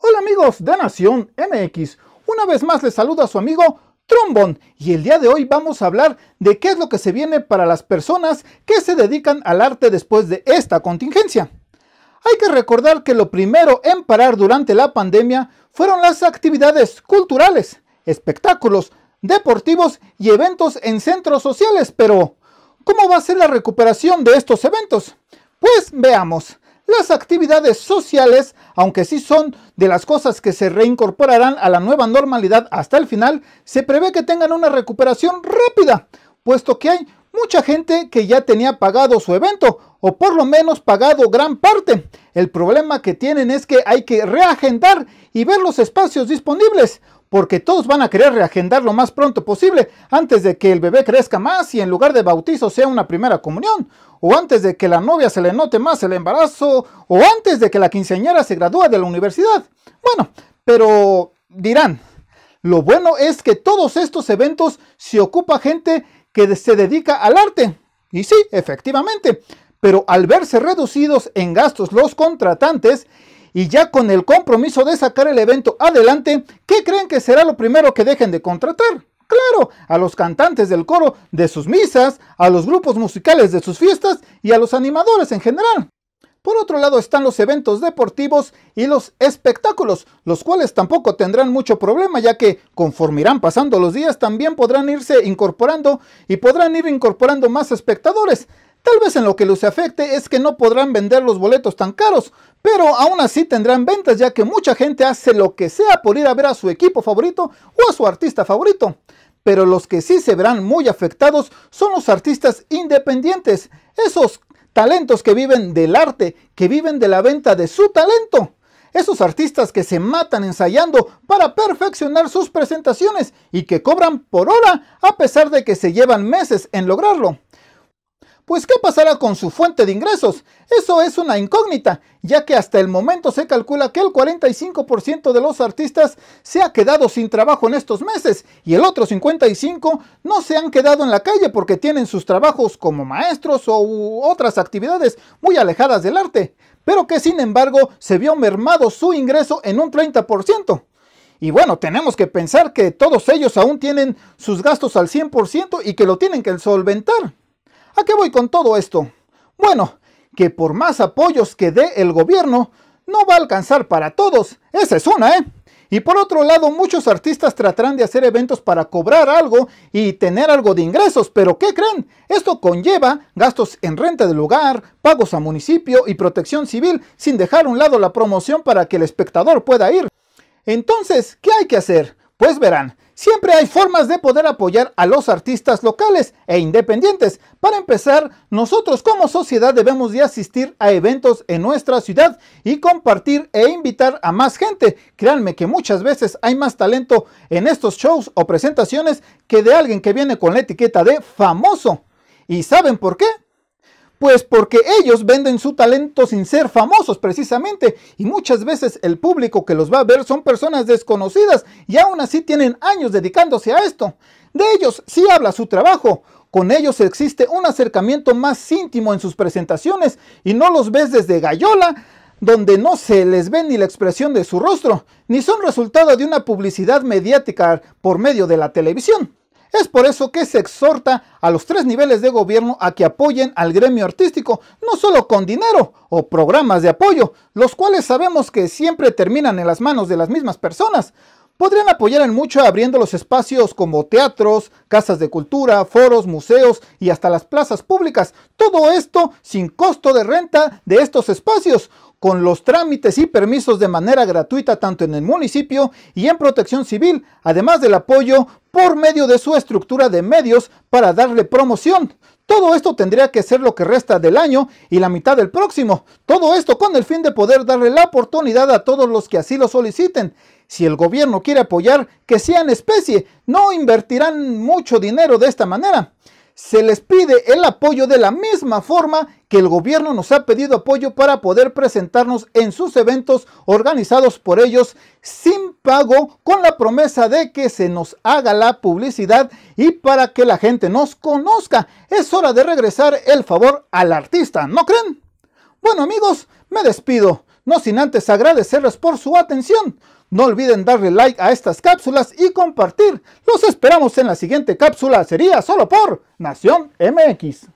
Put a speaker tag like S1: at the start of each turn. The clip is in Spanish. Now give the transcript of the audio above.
S1: Hola amigos de Nación MX, una vez más les saluda a su amigo Trombón y el día de hoy vamos a hablar de qué es lo que se viene para las personas que se dedican al arte después de esta contingencia. Hay que recordar que lo primero en parar durante la pandemia fueron las actividades culturales, espectáculos, deportivos y eventos en centros sociales, pero ¿cómo va a ser la recuperación de estos eventos? Pues veamos, las actividades sociales aunque sí son de las cosas que se reincorporarán a la nueva normalidad hasta el final, se prevé que tengan una recuperación rápida, puesto que hay mucha gente que ya tenía pagado su evento o por lo menos pagado gran parte. El problema que tienen es que hay que reagendar y ver los espacios disponibles porque todos van a querer reagendar lo más pronto posible, antes de que el bebé crezca más y en lugar de bautizo sea una primera comunión, o antes de que la novia se le note más el embarazo, o antes de que la quinceañera se gradúe de la universidad. Bueno, pero dirán, lo bueno es que todos estos eventos se ocupa gente que se dedica al arte. Y sí, efectivamente, pero al verse reducidos en gastos los contratantes, y ya con el compromiso de sacar el evento adelante, ¿qué creen que será lo primero que dejen de contratar? Claro, a los cantantes del coro de sus misas, a los grupos musicales de sus fiestas y a los animadores en general. Por otro lado están los eventos deportivos y los espectáculos, los cuales tampoco tendrán mucho problema ya que conforme irán pasando los días también podrán irse incorporando y podrán ir incorporando más espectadores. Tal vez en lo que les afecte es que no podrán vender los boletos tan caros, pero aún así tendrán ventas ya que mucha gente hace lo que sea por ir a ver a su equipo favorito o a su artista favorito. Pero los que sí se verán muy afectados son los artistas independientes, esos talentos que viven del arte, que viven de la venta de su talento. Esos artistas que se matan ensayando para perfeccionar sus presentaciones y que cobran por hora a pesar de que se llevan meses en lograrlo. Pues ¿qué pasará con su fuente de ingresos? Eso es una incógnita, ya que hasta el momento se calcula que el 45% de los artistas se ha quedado sin trabajo en estos meses y el otro 55% no se han quedado en la calle porque tienen sus trabajos como maestros o otras actividades muy alejadas del arte, pero que sin embargo se vio mermado su ingreso en un 30%. Y bueno, tenemos que pensar que todos ellos aún tienen sus gastos al 100% y que lo tienen que solventar. ¿A qué voy con todo esto? Bueno, que por más apoyos que dé el gobierno, no va a alcanzar para todos. Esa es una, ¿eh? Y por otro lado, muchos artistas tratarán de hacer eventos para cobrar algo y tener algo de ingresos, pero ¿qué creen? Esto conlleva gastos en renta del lugar, pagos a municipio y protección civil, sin dejar a un lado la promoción para que el espectador pueda ir. Entonces, ¿qué hay que hacer? Pues verán, siempre hay formas de poder apoyar a los artistas locales e independientes. Para empezar, nosotros como sociedad debemos de asistir a eventos en nuestra ciudad y compartir e invitar a más gente. Créanme que muchas veces hay más talento en estos shows o presentaciones que de alguien que viene con la etiqueta de famoso. ¿Y saben por qué? Pues porque ellos venden su talento sin ser famosos precisamente y muchas veces el público que los va a ver son personas desconocidas y aún así tienen años dedicándose a esto. De ellos sí habla su trabajo, con ellos existe un acercamiento más íntimo en sus presentaciones y no los ves desde gallola donde no se les ve ni la expresión de su rostro, ni son resultado de una publicidad mediática por medio de la televisión. Es por eso que se exhorta a los tres niveles de gobierno a que apoyen al gremio artístico, no solo con dinero o programas de apoyo, los cuales sabemos que siempre terminan en las manos de las mismas personas. Podrían apoyar en mucho abriendo los espacios como teatros, casas de cultura, foros, museos y hasta las plazas públicas. Todo esto sin costo de renta de estos espacios con los trámites y permisos de manera gratuita tanto en el municipio y en protección civil, además del apoyo por medio de su estructura de medios para darle promoción. Todo esto tendría que ser lo que resta del año y la mitad del próximo. Todo esto con el fin de poder darle la oportunidad a todos los que así lo soliciten. Si el gobierno quiere apoyar, que sea en especie. No invertirán mucho dinero de esta manera se les pide el apoyo de la misma forma que el gobierno nos ha pedido apoyo para poder presentarnos en sus eventos organizados por ellos sin pago con la promesa de que se nos haga la publicidad y para que la gente nos conozca. Es hora de regresar el favor al artista, ¿no creen? Bueno amigos, me despido. No sin antes agradecerles por su atención. No olviden darle like a estas cápsulas y compartir. Los esperamos en la siguiente cápsula, sería solo por Nación MX.